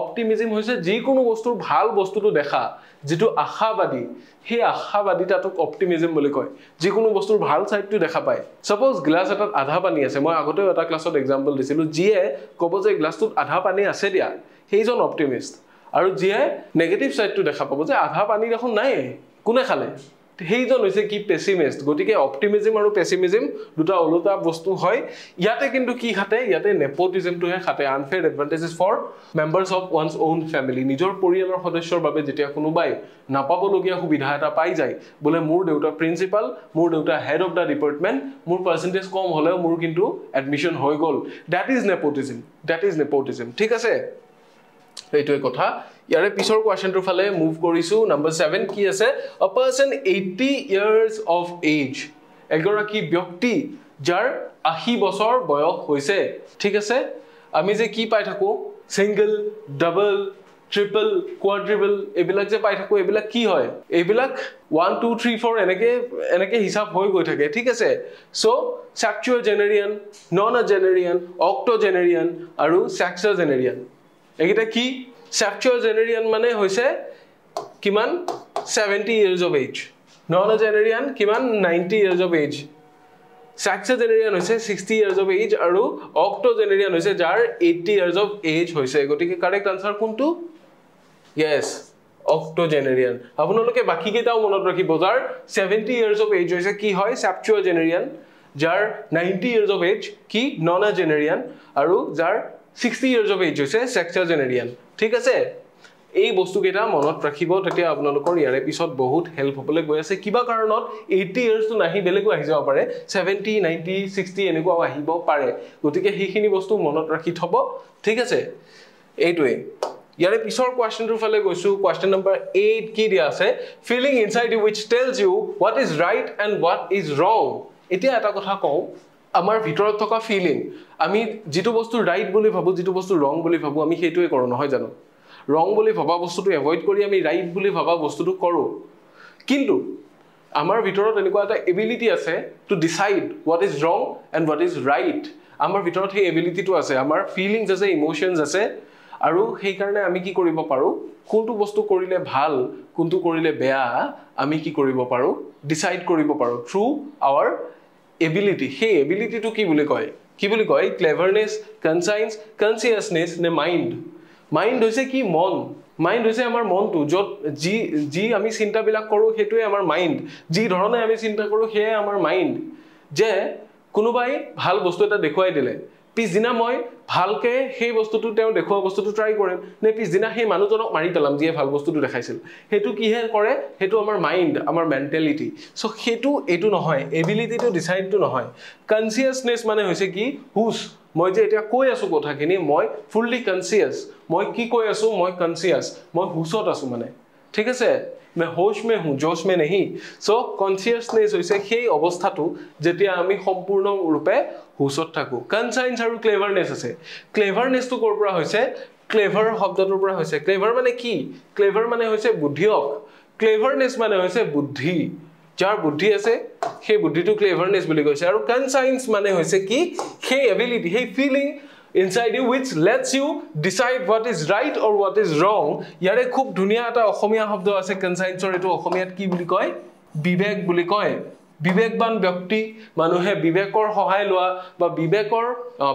অপ্টিমিজিম হৈছে যিকোনো বস্তুৰ ভাল বস্তুটো দেখা যিটো আশাবাদী সেই আশাবাদী আশাবাদীতাটোক অপ্টিমিজিম বুলি কয় যিকোনো বস্তুৰ ভাল ছাইডটো দেখা পায় চাপ'জ গ্লাছ এটাত আধা পানী আছে মই আগতেও এটা ক্লাছত এক্সাম্পল দিছিলোঁ যিয়ে ক'ব যে গ্লাছটোত আধা পানী আছে দিয়া সেইজন অপ্টিমিষ্ট আৰু যিয়ে নেগেটিভ ছাইডটো দেখা পাব যে আধা পানী দেখোন নাইয়ে কোনে খালে সেইজন হৈছে কি পেচিমিষ্ট গতিকে অপ্টিমিজিম আৰু পেচিমিজিম দুটা ওলোটা বস্তু হয় ইয়াতে কিন্তু কি খাতে ইয়াতে নেপটিজিমটোহে খাতে unfair advantages for members of one's own family নিজৰ পৰিয়ালৰ সদস্যৰ বাবে যেতিয়া কোনোবাই নাপাবলগীয়া সুবিধা এটা পাই যায় বোলে মোৰ দেউতা প্ৰিন্সিপাল মোৰ দেউতা হেড অফ দ্য ডিপাৰ্টমেণ্ট মোৰ পাৰ্চেণ্টেজ কম হ'লেও মোৰ কিন্তু এডমিশ্যন হৈ গ'ল that is nepotism that is nepotism ঠিক আছে সেইটোৱে কথা ইয়াৰে পিছৰ কুৱেশ্যনটোৰ ফালে মুভ কৰিছো নাম্বাৰ ছেভেন কি আছে a person eighty years of age এগৰাকী ব্যক্তি যাৰ আশী বছৰ বয়স হৈছে ঠিক আছে আমি যে কি পাই থাকোঁ ছিংগল ডাবল ট্ৰিপল কোৱাড্ৰিপল এইবিলাক যে পাই থাকোঁ এইবিলাক কি হয় এইবিলাক ওৱান টু থ্ৰী ফ'ৰ এনেকে এনেকে হিচাপ হৈ গৈ থাকে ঠিক আছে so' sexagenarian nonagenarian octogenarian আৰু ছেক্সুৱেল জেনেৰিয়ান এইকেইটা কি ছেপ্টুৱাৰ জেনেৰিয়ান মানে হৈছে কিমান seventy years of age nonagenarian কিমান ninety years of age sexagenarian হৈছে ছিক্সটি ইয়েৰ্ছ অফ এইজ আৰু অক্টো জেনেৰিয়ান হৈছে যাৰ এইটি ইয়েৰ্ছ অফ এইজ হৈছে গতিকে কাৰেক্ট আনচাৰ কোনটো য়েছ অক্টো জেনেৰিয়ান আপোনালোকে বাকীকেইটাও মনত ৰাখিব যাৰ ছেভেণ্টি ইয়েৰ্ছ অফ এইজ হৈছে কি হয় চেপচুৱেল জেনেৰিয়ান যাৰ নাইণ্টি ইয়েৰ্ছ অফ এইজ কি নন এ জেনেৰিয়ান আৰু যাৰ ছিক্সটি ইয়াৰ্ছ অফ এইজ হৈছে ছেক্সুৱেল জেনেৰিয়ান ঠিক আছে এই বস্তুকেইটা মনত ৰাখিব তেতিয়া আপোনালোকৰ ইয়াৰে পিছত বহুত হেল্প হ'বলৈ গৈ আছে কিবা কাৰণত এইটটি ইয়াৰ্ছটো নাহি বেলেগো আহি যাব পাৰে ছেভেণ্টি নাইণ্টি ছিক্সটি এনেকুৱাও আহিব পাৰে গতিকে সেইখিনি বস্তু মনত ৰাখি থ'ব ঠিক আছে এইটোৱেই ইয়াৰে পিছৰ কুৱেশ্যনটোৰ ফালে গৈছোঁ কুৱেশ্যন নম্বৰ এইট কি দিয়া আছে feeling inside you which tells you what is right and what is wrong এতিয়া এটা কথা কওঁ আমাৰ ভিতৰত থকা ফিলিং আমি যিটো বস্তু ৰাইট বুলি ভাবোঁ যিটো বস্তু ৰং বুলি ভাবোঁ আমি সেইটোৱে কৰোঁ নহয় জানো ৰং বুলি ভবা বস্তুটো এভইড কৰি আমি ৰাইট বুলি ভবা বস্তুটো কৰোঁ কিন্তু আমাৰ ভিতৰত এনেকুৱা এটা এবিলিটি আছে to decide what is wrong and what is right আমাৰ ভিতৰত সেই এবিলিটিটো আছে আমাৰ ফিলিংছ আছে ইম'শ্যনছ আছে আৰু সেইকাৰণে আমি কি কৰিব পাৰোঁ কোনটো বস্তু কৰিলে ভাল কোনটো কৰিলে বেয়া আমি কি কৰিব পাৰোঁ ডিচাইড কৰিব পাৰোঁ থ্ৰু আৱাৰ এবিলিটি সেই এবিলিটিটো কি বুলি কয় কি বুলি কয় ক্লেভাৰনেছ কনচাইন্স কনচিয়াছনেছ নে মাইণ্ড মাইণ্ড হৈছে কি মন মাইণ্ড হৈছে আমাৰ মনটো য'ত যি যি আমি চিন্তাবিলাক কৰোঁ সেইটোৱে আমাৰ মাইণ্ড যি ধৰণে আমি চিন্তা কৰোঁ সেয়াই আমাৰ মাইণ্ড যে কোনোবাই ভাল বস্তু এটা দেখুৱাই দিলে পিছদিনা মই ভালকৈ সেই বস্তুটো তেওঁ দেখুওৱা বস্তুটো ট্ৰাই কৰিম নে পিছদিনা সেই মানুহজনক মাৰি পেলাম যিয়ে ভাল বস্তুটো দেখাইছিল সেইটো কিহে কৰে সেইটো আমাৰ মাইণ্ড আমাৰ মেণ্টেলিটি চ' সেইটো এইটো নহয় এবিলিটিটো ডিচাইডটো নহয় কনচিয়াছনেছ মানে হৈছে কি হুচ মই যে এতিয়া কৈ আছোঁ কথাখিনি মই ফুল্লি কনচিয়াছ মই কি কৈ আছোঁ মই কনচিয়াছ মই হুচত আছোঁ মানে ঠিক আছে মে হোচ মে হোঁ জচ মে নেহি চ' কনচিয়াছনেছ হৈছে সেই অৱস্থাটো যেতিয়া আমি সম্পূৰ্ণৰূপে হুচত থাকোঁ কনচাইন্স আৰু ক্লেভাৰনেছ আছে ক্লেভাৰনেছটো ক'ৰ পৰা হৈছে ক্লেভাৰ শব্দটোৰ পৰা হৈছে ক্লেভাৰ মানে কি ক্লেভাৰ মানে হৈছে বুদ্ধিয়ক ক্লেভাৰনেছ মানে হৈছে বুদ্ধি যাৰ বুদ্ধি আছে সেই বুদ্ধিটো ক্লেভাৰনেছ বুলি কৈছে আৰু কনচাইন্স মানে হৈছে কি সেই এবিলিটি সেই feeling inside you with lets you decide what is right or what is wrong ইয়াৰে খুব ধুনীয়া এটা অসমীয়া শব্দ আছে কনচাইন্সৰ এইটো অসমীয়াত কি বুলি কয় বিবেক বুলি কয় বিবেকবান ব্যক্তি মানুহে বিবেকৰ সহায় লোৱা বা বিবেকৰ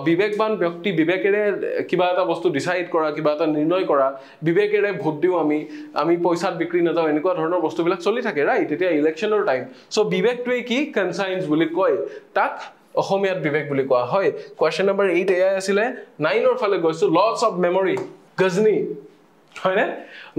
বিবেকবান ব্যক্তি বিবেকেৰে কিবা এটা বস্তু ডিচাইড কৰা কিবা এটা নিৰ্ণয় কৰা বিবেকেৰে ভোট দিওঁ আমি আমি পইচাত বিক্ৰী নাযাওঁ এনেকুৱা ধৰণৰ বস্তুবিলাক চলি থাকে ৰাইট এতিয়া ইলেকশ্যনৰ টাইম চ' বিবেকটোৱে কি কনচাইন্স বুলি কয় তাক অসমীয়াত বিবেক বুলি কোৱা হয় কুৱেশ্যন নাম্বাৰ এইট এয়াই আছিলে নাইনৰ ফালে গৈছোঁ লছ অফ মেমৰি গজনী হয়নে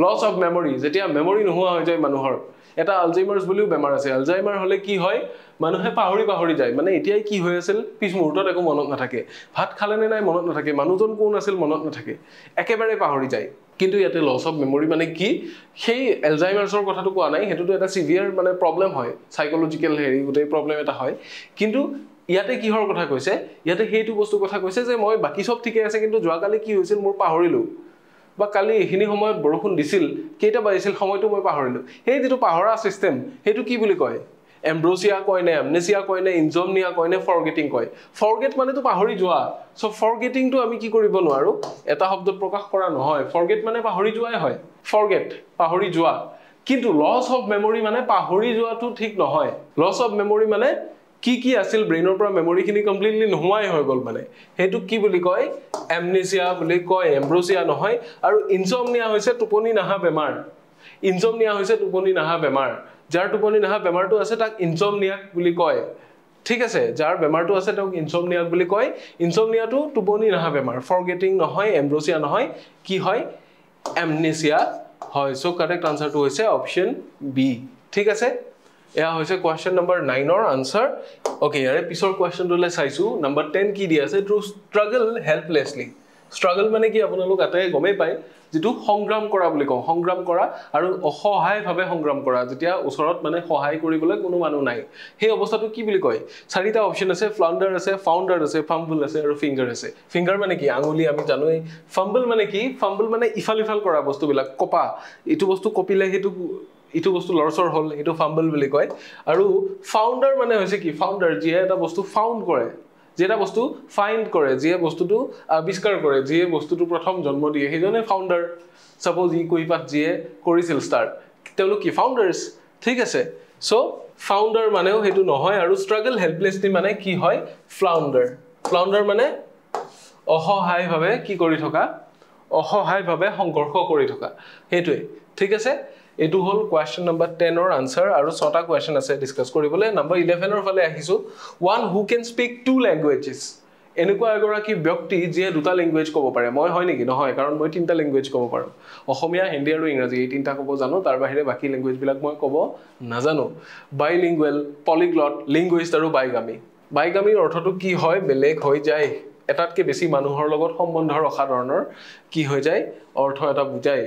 লছ অফ মেমৰি যেতিয়া মেমৰি নোহোৱা হৈ যায় মানুহৰ এটা আলজাইমাৰ বুলিও বেমাৰ আছে আলজাইমাৰ হ'লে কি হয় মানুহে পাহৰি পাহৰি যায় মানে এতিয়াই কি হৈ আছিল পিছ মুহূৰ্তত একো মনত নাথাকে ভাত খালে নে নাই মনত নাথাকে মানুহজন কোন আছিল মনত নাথাকে একেবাৰে পাহৰি যায় কিন্তু ইয়াতে লছ অফ মেমৰি মানে কি সেই এলজাইমাৰ্চৰ কথাটো কোৱা নাই সেইটোতো এটা চিভিয়াৰ মানে প্ৰব্লেম হয় চাইক'লজিকেল হেৰি গোটেই প্ৰব্লেম এটা হয় কিন্তু ইয়াতে কিহৰ কথা কৈছে ইয়াতে সেইটো বস্তুৰ কথা কৈছে যে মই বাকী চব ঠিকে আছে কিন্তু যোৱাকালি কি হৈছিল মোৰ পাহৰিলোঁ বা কালি এইখিনি সময়ত বৰষুণ দিছিল কেইটা বাজিছিল সময়টো মই পাহৰিলোঁ সেই যিটো পাহৰা ছিষ্টেম সেইটো কি বুলি কয় এম্ব্ৰছিয়া কয়নে এমনেচিয়া কয়নে ইনজমনিয়া কয়নে ফৰগেটিং কয় ফৰগেট মানেতো পাহৰি যোৱা চ' ফৰগেটিংটো আমি কি কৰিব নোৱাৰোঁ এটা শব্দত প্ৰকাশ কৰা নহয় ফৰগেট মানে পাহৰি যোৱাই হয় ফৰগেট পাহৰি যোৱা কিন্তু লছ অফ মেমৰি মানে পাহৰি যোৱাটো ঠিক নহয় লছ অফ মেমৰি মানে কি কি আছিল ব্ৰেইনৰ পৰা মেমৰিখিনি কমপ্লিটলি নোহোৱাই হৈ গ'ল মানে সেইটো কি বুলি কয় এমনেচিয়া বুলি কয় এম্ব্ৰচিয়া নহয় আৰু ইনজমনিয়া হৈছে টোপনি নহা বেমাৰ ইনজমনিয়া হৈছে টোপনি নহা বেমাৰ যাৰ টোপনি নহা বেমাৰটো আছে তাক ইনজমনিয়া বুলি কয় ঠিক আছে যাৰ বেমাৰটো আছে তেওঁক ইনজমনিয়াক বুলি কয় ইনজমনিয়াটো টোপনি নহা বেমাৰ ফৰগেটিং নহয় এম্ব্ৰচিয়া নহয় কি হয় এমনেচিয়া হয় চ' কাৰেক্ট আনচাৰটো হৈছে অপশ্যন বি ঠিক আছে এয়া হৈছে কোৱেশ্যন নম্বৰ নাইনৰ আনচাৰ অ'কে ইয়াৰে পিছৰ কুৱেশ্যনটোলৈ চাইছোঁ নম্বৰ টেন কি দিয়া আছে টু ষ্ট্ৰাগল হেল্পলেছলি ষ্ট্ৰাগল মানে কি আপোনালোক আটাই গমেই পায় যিটো সংগ্ৰাম কৰা বুলি কওঁ সংগ্ৰাম কৰা আৰু অসহায়ভাৱে সংগ্ৰাম কৰা যেতিয়া ওচৰত মানে সহায় কৰিবলৈ কোনো মানুহ নাই সেই অৱস্থাটো কি বুলি কয় চাৰিটা অপশ্যন আছে ফ্লাউণ্ডাৰ আছে ফাউণ্ডাৰ আছে ফাম্বুল আছে আৰু ফিংগাৰ আছে ফিংগাৰ মানে কি আঙুলি আমি জানোৱেই ফাম্বুল মানে কি ফাম্বুল মানে ইফাল ইফাল কৰা বস্তুবিলাক কপা এইটো বস্তু কপিলে সেইটো ইটো বস্তু লৰচৰ হ'ল সেইটো ফাম্বল বুলি কয় আৰু ফাউণ্ডাৰ মানে হৈছে কি ফাউণ্ডাৰ যিয়ে এটা বস্তু ফাউণ্ড কৰে যি এটা বস্তু ফাইণ্ড কৰে যিয়ে বস্তুটো আৱিষ্কাৰ কৰে যিয়ে বস্তুটো প্ৰথম জন্ম দিয়ে সেইজনে ফাউণ্ডাৰ চাপ'জ ই কুইপাত যিয়ে কৰিছিল ষ্টাৰ্ট তেওঁলোক কি ফাউণ্ডাৰ্ছ ঠিক আছে চ' ফাউণ্ডাৰ মানেও সেইটো নহয় আৰু ষ্ট্ৰাগল হেল্পলেছলি মানে কি হয় ফ্লাউণ্ডাৰ ফ্লাউণ্ডাৰ মানে অসহায়ভাৱে কি কৰি থকা অসহায়ভাৱে সংঘৰ্ষ কৰি থকা সেইটোৱে ঠিক আছে এইটো হ'ল কুৱেশ্যন নম্বৰ টেনৰ আনচাৰ আৰু ছটা কুৱেশ্যন আছে ডিছকাছ কৰিবলৈ নম্বৰ ইলেভেনৰ ফালে আহিছোঁ one who can speak two languages এনেকুৱা এগৰাকী ব্যক্তি যিয়ে দুটা লেংগুৱেজ ক'ব পাৰে মই হয় নেকি নহয় কাৰণ মই তিনিটা লেংগুৱেজ ক'ব পাৰোঁ অসমীয়া হিন্দী আৰু ইংৰাজী এই তিনিটা ক'ব জানো তাৰ বাহিৰে বাকী লেংগুৱেজবিলাক মই ক'ব নাজানো বাই লিংগুৱেল পলিগ্লট লিংগুৱেজ আৰু বাইগামী বাইগামীৰ অৰ্থটো কি হয় বেলেগ হৈ যায় এটাতকৈ বেছি মানুহৰ লগত সম্বন্ধ ৰখা ধৰণৰ কি হৈ যায় অৰ্থ এটা বুজাই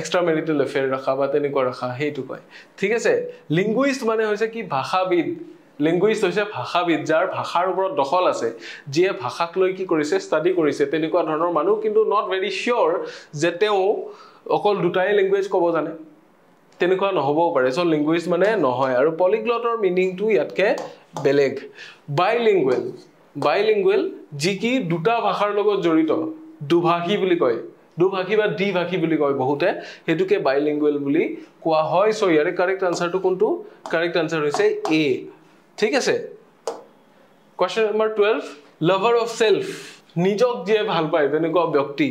এক্সট্ৰা মেৰিটেল এফেয়াৰ ৰখা বা তেনেকুৱা ৰখা সেইটো কয় ঠিক আছে লিংগুইষ্ট মানে হৈছে কি ভাষাবিদ লিংগুইষ্ট হৈছে ভাষাবিদ যাৰ ভাষাৰ ওপৰত দখল আছে যিয়ে ভাষাক লৈ কি কৰিছে ষ্টাডি কৰিছে তেনেকুৱা ধৰণৰ মানুহ কিন্তু নট ভেৰি চিয়'ৰ যে তেওঁ অকল দুটাই লেংগুৱেজ ক'ব জানে তেনেকুৱা নহ'বও পাৰে চ' লিংগুৱেজ মানে নহয় আৰু পলিগ্লটৰ মিনিংটো ইয়াতকৈ বেলেগ বাই লিংগুৱেল বাই লিংগুৱেল যি কি দুটা ভাষাৰ লগত জড়িত দুভাষী বুলি কয় দুভাষী বা দ্বিভাষী বুলি কয় বহুতে সেইটোকে বাই লেংগুৱেল বুলি কোৱা হয় চ' ইয়াৰে কাৰেক্ট আনচাৰটো কোনটো কাৰেক্ট আনচাৰ হৈছে এ ঠিক আছে question number twelve lover of self নিজক যিয়ে ভাল পায় তেনেকুৱা ব্যক্তি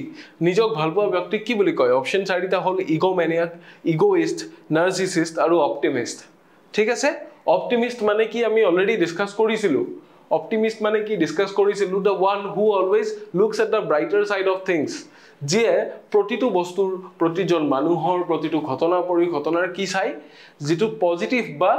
নিজক ভাল পোৱা ব্যক্তিক কি বুলি কয় অপশ্যন চাৰিটা হ'ল ইগ' মেনিয়াক ইগ'ইষ্ট নাৰ্চিচিষ্ট আৰু অপ্টিমিষ্ট ঠিক আছে অপ্টিমিষ্ট মানে কি আমি অলৰেডি ডিছকাছ কৰিছিলোঁ অপ্টিমিষ্ট মানে কি ডিছকাছ কৰিছিলোঁ the one who always looks at the brighter side of things যিয়ে প্ৰতিটো বস্তুৰ প্ৰতিজন মানুহৰ প্ৰতিটো ঘটনা পৰি ঘটনাৰ কি চাই যিটো পজিটিভ বা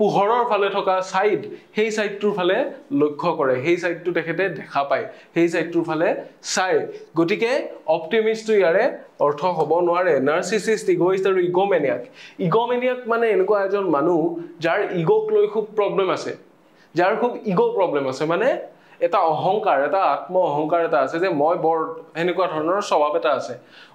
পোহৰৰ ফালে থকা ছাইড সেই ছাইডটোৰ ফালে লক্ষ্য কৰে সেই ছাইডটো তেখেতে দেখা পায় সেই ছাইডটোৰ ফালে চায় গতিকে অপ্টিমিষ্টটো ইয়াৰে অৰ্থ হ'ব নোৱাৰে নাৰ্চিচিষ্ট ইগ'ইষ্ট আৰু ইগ'মেনিয়াক ইগ'মেনিয়াক মানে এনেকুৱা এজন মানুহ যাৰ ইগ'ক লৈ খুব প্ৰব্লেম আছে যাৰ খুব ইগ' প্ৰব্লেম আছে মানে এটা অহংকাৰ এটা আত্ম অহংকাৰ এটা আছে যে মই বৰ সেনেকুৱা ধৰণৰ স্বভাৱ এটা আছে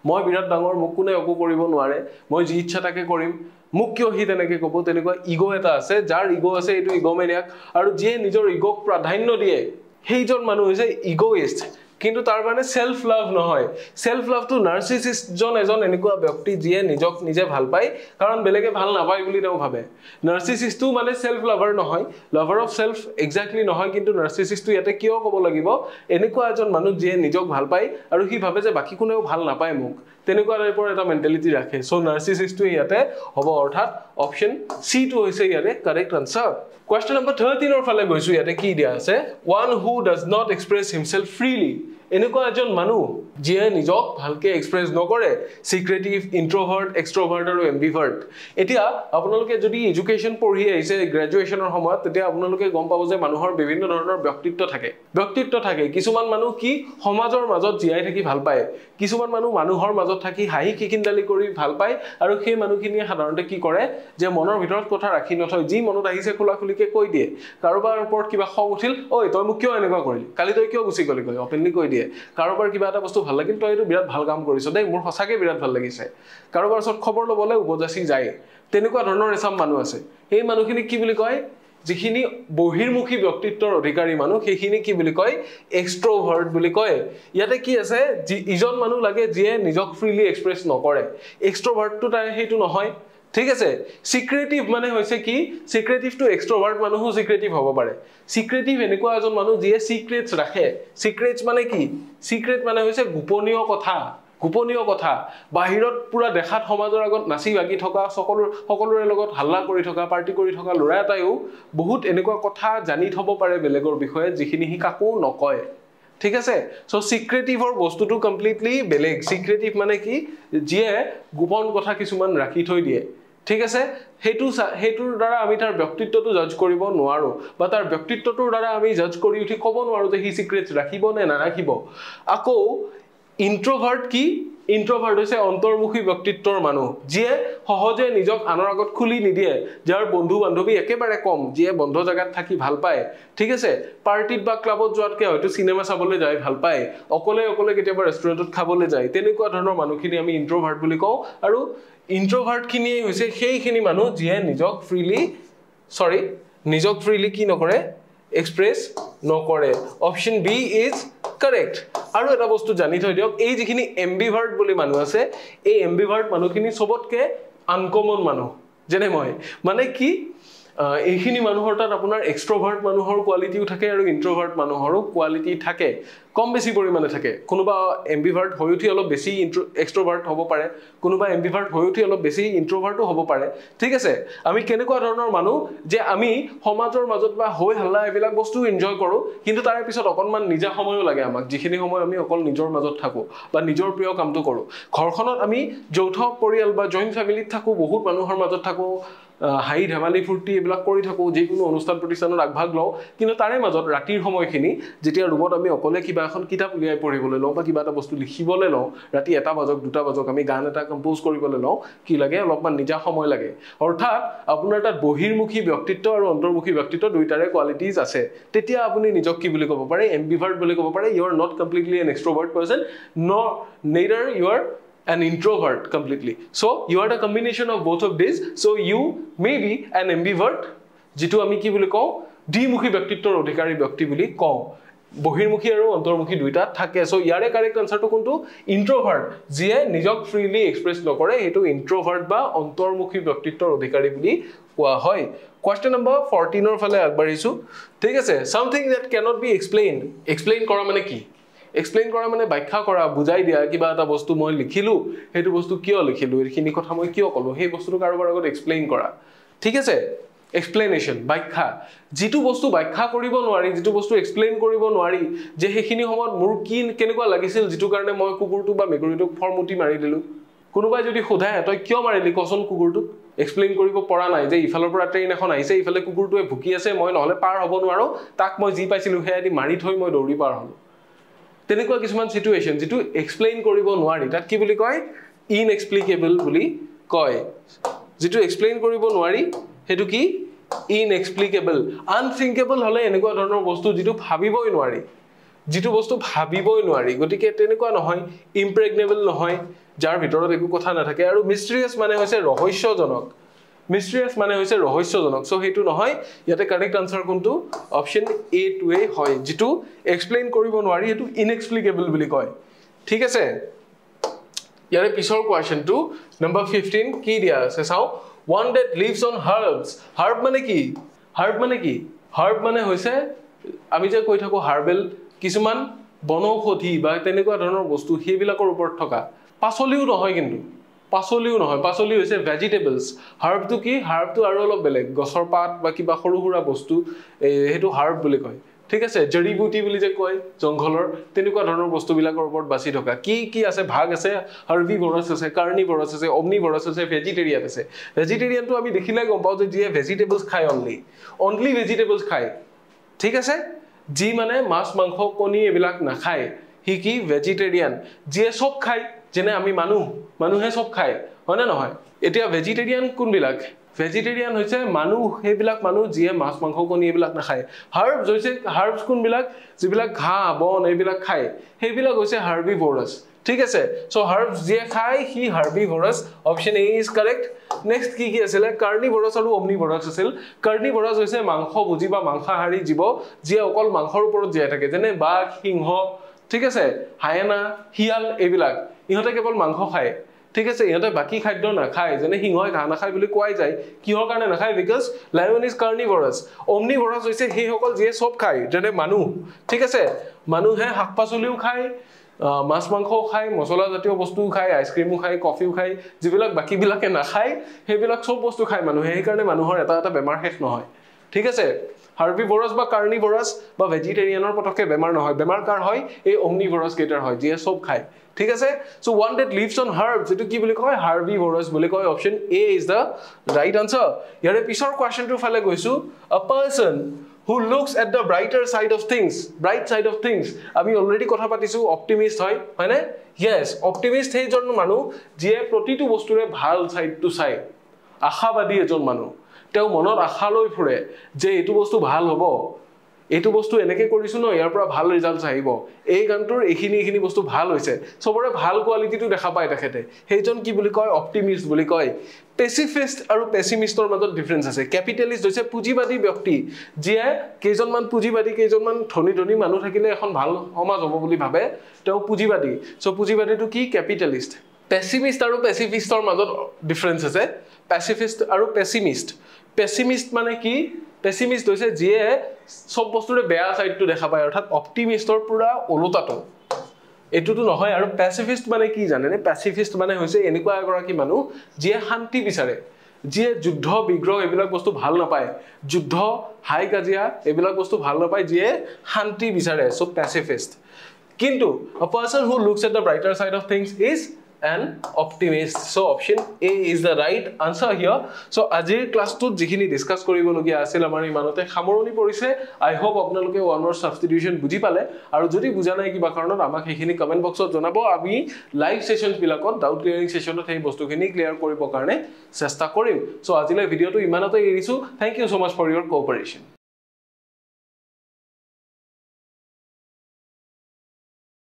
মই বিৰাট ডাঙৰ মোক কোনে একো কৰিব নোৱাৰে মই যি ইচ্ছা তাকে কৰিম মোক কিয় সি তেনেকৈ ক'ব তেনেকুৱা ইগ' এটা আছে যাৰ ইগ' আছে এইটো ইগ' মেনিয়াক আৰু যিয়ে নিজৰ ইগ'ক প্ৰাধান্য দিয়ে সেইজন মানুহ হৈছে ইগ'ইষ্ট কিন্তু তাৰ মানে ছেল্ফ লাভ নহয় ছেল্ফ লাভটো নাৰ্চিচিষ্টজন এজন এনেকুৱা ব্যক্তি যিয়ে নিজক নিজে ভাল পায় কাৰণ বেলেগে ভাল নাপায় বুলি তেওঁ ভাবে নাৰ্চিচিষ্টো মানে চেল্ফ লাভাৰ নহয় লাভাৰ অফ চেল্ফ একজেক্টলি নহয় কিন্তু নাৰ্চিচিষ্টটো ইয়াতে কিয় ক'ব লাগিব এনেকুৱা এজন মানুহ যিয়ে নিজক ভাল পায় আৰু সি ভাবে যে বাকী কোনেও ভাল নাপায় মোক তেনেকুৱা টাইপৰ এটা মেণ্টেলিটি ৰাখে চ' নাৰ্চিছিষ্টটো ইয়াতে হ'ব অৰ্থাৎ অপশ্যন চিটো হৈছে ইয়াৰে কাৰেক্ট আনচাৰ কুৱেশ্যন নম্বৰ থাৰ্টিনৰ ফালে গৈছোঁ ইয়াতে কি দিয়া আছে one who does not express himself freely এনেকুৱা এজন মানুহ যিয়ে নিজক ভালকৈ এক্সপ্ৰেছ নকৰে চিক্ৰেটিভ ইণ্ট্ৰভাৰ্ট এক্সট্ৰভাৰ্ট আৰু এম্বিভাৰ্ট এতিয়া আপোনালোকে যদি এডুকেশ্যন পঢ়ি আহিছে গ্ৰেজুৱেশ্যনৰ সময়ত তেতিয়া আপোনালোকে গম পাব যে মানুহৰ বিভিন্ন ধৰণৰ ব্যক্তিত্ব থাকে ব্যক্তিত্ব থাকে কিছুমান মানুহ কি সমাজৰ মাজত জীয়াই থাকি ভাল পায় কিছুমান মানুহ মানুহৰ মাজত থাকি হাঁহি খিকিন্দালি কৰি ভাল পায় আৰু সেই মানুহখিনিয়ে সাধাৰণতে কি কৰে যে মনৰ ভিতৰত কথা ৰাখি নথয় যি মনত আহিছে খোলা খুলিকে কৈ দিয়ে কাৰোবাৰ ওপৰত কিবা খং উঠিল ঐ তই মোক কিয় এনেকুৱা কৰিলি কালি তই কিয় গুচি গ'লি কয় অপেনলি কৈ দিয়ে দিয়ে কাৰোবাৰ কিবা এটা বস্তু ভাল লাগিল তই এইটো বিৰাট ভাল কাম কৰিছ দেই মোৰ সঁচাকৈ বিৰাট ভাল লাগিছে কাৰোবাৰ ওচৰত খবৰ ল'বলৈ উপজাচি যায় তেনেকুৱা ধৰণৰ এচাম মানুহ আছে সেই মানুহখিনিক কি বুলি কয় যিখিনি বহিৰ্মুখী ব্যক্তিত্বৰ অধিকাৰী মানুহ সেইখিনি কি বুলি কয় এক্সট্ৰ ভাৰ্ড বুলি কয় ইয়াতে কি আছে যি ইজন মানুহ লাগে যিয়ে নিজক ফ্ৰীলি এক্সপ্ৰেছ নকৰে এক্সট্ৰ ভাৰ্ডটো তাৰ সেইটো নহয় ঠিক আছে চিক্ৰেটিভ মানে হৈছে কি চিক্ৰেটিভটো এক্সট্ৰভাৰ্ট মানুহো চিক্ৰেটিভ হ'ব পাৰে চিক্ৰেটিভ এনেকুৱা এজন মানুহ যিয়ে চিক্ৰেটছ ৰাখে চিক্ৰেটছ মানে কি চিক্ৰেট মানে হৈছে গোপনীয় কথা গোপনীয় কথা বাহিৰত পূৰা দেখাত সমাজৰ আগত নাচি বাগি থকা সকলো সকলোৰে লগত হাল্লা কৰি থকা পাৰ্টি কৰি থকা ল'ৰা এটায়ো বহুত এনেকুৱা কথা জানি থ'ব পাৰে বেলেগৰ বিষয়ে যিখিনি সি কাকো নকয় ঠিক আছে চ' চিক্ৰেটিভৰ বস্তুটো কমপ্লিটলি বেলেগ চিক্ৰেটিভ মানে কি যিয়ে গোপন কথা কিছুমান ৰাখি থৈ দিয়ে ঠিক আছে সেইটো সেইটোৰ দ্বাৰা আমি তাৰ ব্যক্তিত্বটো জাজ কৰিব নোৱাৰোঁ বা তাৰ ব্যক্তিত্বটোৰ দ্বাৰা আমি জাজ কৰি উঠি ক'ব নোৱাৰো যে সি ছিক্ৰেটছ ৰাখিব নে নাৰাখিব আকৌ ইণ্ট্ৰভাৰ্ট কি ইণ্ট্ৰভাৰ্ট হৈছে অন্তৰ্মুখী ব্যক্তিত্বৰ মানুহ যিয়ে সহজে নিজক আনৰ আগত খুলি নিদিয়ে যাৰ বন্ধু বান্ধৱী একেবাৰে কম যিয়ে বন্ধ জেগাত থাকি ভাল পায় ঠিক আছে পাৰ্টিত বা ক্লাবত যোৱাতকৈ হয়তো চিনেমা চাবলৈ যায় ভাল পায় অকলে অকলে কেতিয়াবা ৰেষ্টুৰেণ্টত খাবলৈ যায় তেনেকুৱা ধৰণৰ মানুহখিনি আমি ইণ্ট্ৰভাৰ্ট বুলি কওঁ আৰু ইন্ট্ৰভাৰ্টখিনিয়েই হৈছে সেইখিনি মানুহ যিয়ে নিজক ফ্ৰিলি চৰি নিজক ফ্ৰিলি কি নকৰে এক্সপ্ৰেছ নকৰে অপশ্যন বি ইজ কাৰেক্ট আৰু এটা বস্তু জানি থৈ দিয়ক এই যিখিনি এম বি ভাৰ্ট বুলি মানুহ আছে এই এম বি মানুহখিনি চবতকৈ আনকমন মানুহ যেনে মই মানে কি এইখিনি মানুহৰ তাত আপোনাৰ এক্সট্ৰভাৰ্ট মানুহৰ কোৱালিটিও থাকে আৰু ইণ্ট্ৰভাৰ্ট মানুহৰো কোৱালিটি থাকে কম বেছি পৰিমাণে থাকে কোনোবা বি ভাৰ্ট হৈ উঠি অলপ বেছি এক্সট্ৰভাৰ্ট হ'ব পাৰে কোনোবা এম বি ভাৰ্ট হৈ উঠি অলপ বেছি ইণ্ট্ৰভাৰ্টো হ'ব পাৰে ঠিক আছে আমি কেনেকুৱা ধৰণৰ মানুহ যে আমি সমাজৰ মাজত বা হৈ হাল্লা এইবিলাক বস্তু এনজয় কৰোঁ কিন্তু তাৰে পিছত অকণমান নিজা সময়ো লাগে আমাক যিখিনি সময় আমি অকল নিজৰ মাজত থাকোঁ বা নিজৰ প্ৰিয় কামটো কৰোঁ ঘৰখনত আমি যৌথ পৰিয়াল বা জইণ্ট ফেমিলিত থাকোঁ বহুত মানুহৰ মাজত থাকোঁ হাঁহি ধেমালি ফূৰ্তি এইবিলাক কৰি থাকোঁ যিকোনো অনুষ্ঠান প্ৰতিষ্ঠানত আগভাগ লওঁ কিন্তু তাৰে মাজত ৰাতিৰ সময়খিনি যেতিয়া ৰুমত আমি অকলে কিবা এখন কিতাপ উলিয়াই পঢ়িবলৈ লওঁ বা কিবা এটা বস্তু লিখিবলৈ লওঁ ৰাতি এটা বাজক দুটা বাজক আমি গান এটা কম্প'জ কৰিবলৈ লওঁ কি লাগে অলপমান নিজা সময় লাগে অৰ্থাৎ আপোনাৰ তাত বহিৰ্মুখী ব্যক্তিত্ব আৰু অন্তৰ্মুখী ব্যক্তিত্ব দুয়োটাৰে কোৱালিটিজ আছে তেতিয়া আপুনি নিজক কি বুলি ক'ব পাৰে এম বি বুলি ক'ব পাৰে you are not completely an extrovert person no neither you are an introvert completely. So you are a combination of both of these. So you may be an ambivert. Jitu ami ki bole kau di mukhi vyaktitor odhikari vyakti bole kau. বহিৰ্মুখী আৰু অন্তৰ্মুখী দুয়োটা থাকে চ' ইয়াৰে correct আনচাৰটো কোনটো ইণ্ট্ৰভাৰ্ট যিয়ে নিজক freely express নকৰে সেইটো ইণ্ট্ৰভাৰ্ট বা অন্তৰ্মুখী ব্যক্তিত্বৰ অধিকাৰী বুলি কোৱা হয় কোৱেশ্যন নম্বৰ ফৰ্টিনৰ ফালে আগবাঢ়িছোঁ ঠিক আছে something that cannot be explain explain কৰা মানে কি এক্সপ্লেইন কৰা মানে ব্যাখ্যা কৰা বুজাই দিয়া কিবা এটা বস্তু মই লিখিলোঁ সেইটো বস্তু কিয় লিখিলোঁ এইখিনি কথা মই কিয় ক'লোঁ সেই বস্তুটো কাৰোবাৰ আগত এক্সপ্লেইন কৰা ঠিক আছে এক্সপ্লেনেশ্যন ব্যাখ্যা যিটো বস্তু ব্যাখ্যা কৰিব নোৱাৰি যিটো বস্তু এক্সপ্লেইন কৰিব নোৱাৰি যে সেইখিনি সময়ত মোৰ কি কেনেকুৱা লাগিছিল যিটো কাৰণে মই কুকুৰটোক বা মেকুৰীটোক ফৰ্মুটি মাৰি দিলোঁ কোনোবাই যদি সোধে তই কিয় মাৰিলি কচোন কুকুৰটোক এক্সপ্লেইন কৰিব পৰা নাই যে ইফালৰ পৰা ট্ৰেইন এখন আহিছে ইফালে কুকুৰটোৱে ভুকি আছে মই নহ'লে পাৰ হ'ব নোৱাৰোঁ তাক মই যি পাইছিলোঁ সেয়া দি মাৰি থৈ মই দৌৰি পাৰ হ'লোঁ তেনেকুৱা কিছুমান চিটুৱেশ্যন যিটো এক্সপ্লেইন কৰিব নোৱাৰি তাত কি বুলি কয় ইনএক্সপ্লিকেবল বুলি কয় যিটো এক্সপ্লেইন কৰিব নোৱাৰি সেইটো কি ইনএক্সপ্লিকেবল আনথিংকেবল হ'লে এনেকুৱা ধৰণৰ বস্তু যিটো ভাবিবই নোৱাৰি যিটো বস্তু ভাবিবই নোৱাৰি গতিকে তেনেকুৱা নহয় ইমপ্ৰেগনেবল নহয় যাৰ ভিতৰত একো কথা নাথাকে আৰু মিষ্ট্ৰিয়াছ মানে হৈছে ৰহস্যজনক মিষ্ট্ৰিয়াছ মানে হৈছে ৰহস্যজনক চ' সেইটো নহয় ইয়াতে কাৰেক্ট আনচাৰ কোনটো অপশ্যন এ টুৱে হয় যিটো এক্সপ্লেইন কৰিব নোৱাৰি সেইটো ইনএক্সপ্লিকেবল বুলি কয় ঠিক আছে ইয়াৰে পিছৰ কুৱেশ্যনটো নম্বৰ ফিফটিন কি দিয়া আছে চাওঁ one that lives on herbs herb মানে কি হাৰ্ব মানে কি হাৰ্ব মানে হৈছে আমি যে কৈ থাকোঁ হাৰ্বেল কিছুমান বনৌষধি বা তেনেকুৱা ধৰণৰ বস্তু সেইবিলাকৰ ওপৰত থকা পাচলিও নহয় কিন্তু পাচলিও নহয় পাচলি হৈছে ভেজিটেবলছ হাৰ্বটো কি হাৰ্বটো আৰু অলপ বেলেগ গছৰ পাত বা কিবা সৰু সুৰা বস্তু এই সেইটো হাৰ্ব বুলি কয় ঠিক আছে জৰি বুটি বুলি যে কয় জংঘলৰ তেনেকুৱা ধৰণৰ বস্তুবিলাকৰ ওপৰত বাচি থকা কি কি আছে ভাগ আছে হাৰ্বি বৰচ আছে কাৰ্নি বৰচ আছে অগ্নি বৰচ আছে ভেজিটেৰিয়ান আছে ভেজিটেৰিয়ানটো আমি দেখিলে গম পাওঁ যে যিয়ে ভেজিটেবলছ খায় অনলি অনলি ভেজিটেবলছ খায় ঠিক আছে যি মানে মাছ মাংস কণী এইবিলাক নাখায় সি কি ভেজিটেৰিয়ান যিয়ে চব খায় যেনে আমি মানুহ মানুহে চব খায় হয়নে নহয় এতিয়া ভেজিটেৰিয়ান কোনবিলাক ভেজিটেৰিয়ান হৈছে মানুহ সেইবিলাক মানুহ যিয়ে মাছ মাংস কণী এইবিলাক নাখায় হাৰ্বছ হৈছে হাৰ্বছ কোনবিলাক যিবিলাক ঘাঁহ বন এইবিলাক খায় সেইবিলাক হৈছে হাৰ্বি ভৰাছ ঠিক আছে চ' হাৰ্বছ যিয়ে খায় সি herbivorous option A is correct next কি কি আছিলে কাৰ্ণি ভৰাছ আৰু অগ্নি ভৰাছ আছিল কাৰ্ণি ভৰাছ হৈছে মাংসভোজী বা মাংসাহাৰী জীৱ যিয়ে অকল মাংসৰ ওপৰত জীয়াই থাকে যেনে বাঘ সিংহ ঠিক আছে হায়েনা শিয়াল এইবিলাক ইহঁতে কেৱল মাংস খায় ঠিক আছে ইহঁতে বাকী খাদ্য নাখায় যেনে সিংহই ঘাঁহ নাখায় বুলি কোৱাই যায় কিহৰ কাৰণে নাখায় because lion is carnivorous omnivorous হৈছে সেইসকল যিয়ে চব খায় যেনে মানুহ ঠিক আছে মানুহে শাক পাচলিও খায় মাছ মাংসও খায় মছলাজাতীয় বস্তুও খায় আইচক্ৰীমো খায় কফিও খায় যিবিলাক বাকীবিলাকে নাখায় সেইবিলাক চব বস্তু খায় মানুহে সেইকাৰণে মানুহৰ এটা এটা বেমাৰ শেষ নহয় ঠিক আছে হাৰ্বি বৰাজ বা কাৰ্নি বৰাজ বা ভেজিটেৰিয়ানৰ পতকে বেমাৰ নহয় বেমাৰ কাৰ হয় এই অগ্নি বৰাজকেইটাৰ হয় যিয়ে চব খায় ঠিক আছে so' one that lives on herb যিটো কি বুলি কয় হাৰ্বি বৰাজ বুলি কয় option A is the right answer ইয়াৰে পিছৰ কুৱেশ্যনটোৰ ফালে গৈছোঁ a person who looks at the brighter side of things bright side of things আমি অলৰেডি কথা পাতিছো অপ্টিমিষ্ট হয় হয়নে য়েছ অপ্টিমিষ্ট সেইজন মানুহ যিয়ে প্ৰতিটো বস্তুৰে ভাল ছাইডটো চায় আশাবাদী এজন মানুহ তেওঁ মনত আশা লৈ ফুৰে যে এইটো বস্তু ভাল হ'ব এইটো বস্তু এনেকৈ কৰিছোঁ ন ইয়াৰ পৰা ভাল ৰিজাল্ট আহিব এই গানটোৰ এইখিনি এইখিনি বস্তু ভাল হৈছে চবৰে ভাল কোৱালিটিটো দেখা পায় তেখেতে সেইজন কি বুলি কয় অপ্টিমিষ্ট বুলি কয় পেচিফিষ্ট আৰু পেচিমিষ্টৰ মাজত ডিফাৰেঞ্চ আছে কেপিটেলিষ্ট হৈছে পুঁজিবাদী ব্যক্তি যিয়ে কেইজনমান পুঁজিবাদী কেইজনমান ধনী ধনী মানুহ থাকিলে এখন ভাল সমাজ হ'ব বুলি ভাবে তেওঁ পুঁজিবাদী চ' পুঁজিবাদীটো কি কেপিটেলিষ্ট পেচিমিষ্ট আৰু পেচিফিষ্টৰ মাজত ডিফাৰেঞ্চ আছে পেচিফিষ্ট আৰু পেচিমিষ্ট পেচিমিষ্ট মানে কি পেচিমিষ্ট হৈছে যিয়ে চব বস্তুৰে বেয়া চাইডটো দেখা পায় অৰ্থাৎ অপ্টিমিষ্টৰ পৰা ওলোটাটো এইটোতো নহয় আৰু পেচিফিষ্ট মানে কি জানেনে পেচিফিষ্ট মানে হৈছে এনেকুৱা এগৰাকী মানুহ যিয়ে শান্তি বিচাৰে যিয়ে যুদ্ধ বিগ্ৰহ এইবিলাক বস্তু ভাল নাপায় যুদ্ধ হাই কাজিয়া এইবিলাক বস্তু ভাল নাপায় যিয়ে শান্তি বিচাৰে চ' পেচিফিষ্ট কিন্তু person who looks at the brighter side of things is and optimist so' option A is the right answer here so' আজিৰ ক্লাছটোত যিখিনি ডিছকাছ কৰিবলগীয়া আছিল আমাৰ ইমানতে সামৰণি পৰিছে আই হোপ আপোনালোকে ওৱানৰ ছাবষ্টিটিউশ্যন বুজি পালে আৰু যদি বুজা নাই কিবা কাৰণত আমাক সেইখিনি কমেণ্ট বক্সত জনাব আমি লাইভ ছেশ্যনছবিলাকত ডাউট ক্লিয়াৰিং ছেশ্যনত সেই বস্তুখিনি ক্লিয়াৰ কৰিবৰ কাৰণে চেষ্টা কৰিম চ' আজিলৈ ভিডিঅ'টো ইমানতে এৰিছোঁ thank you so' much for your cooperation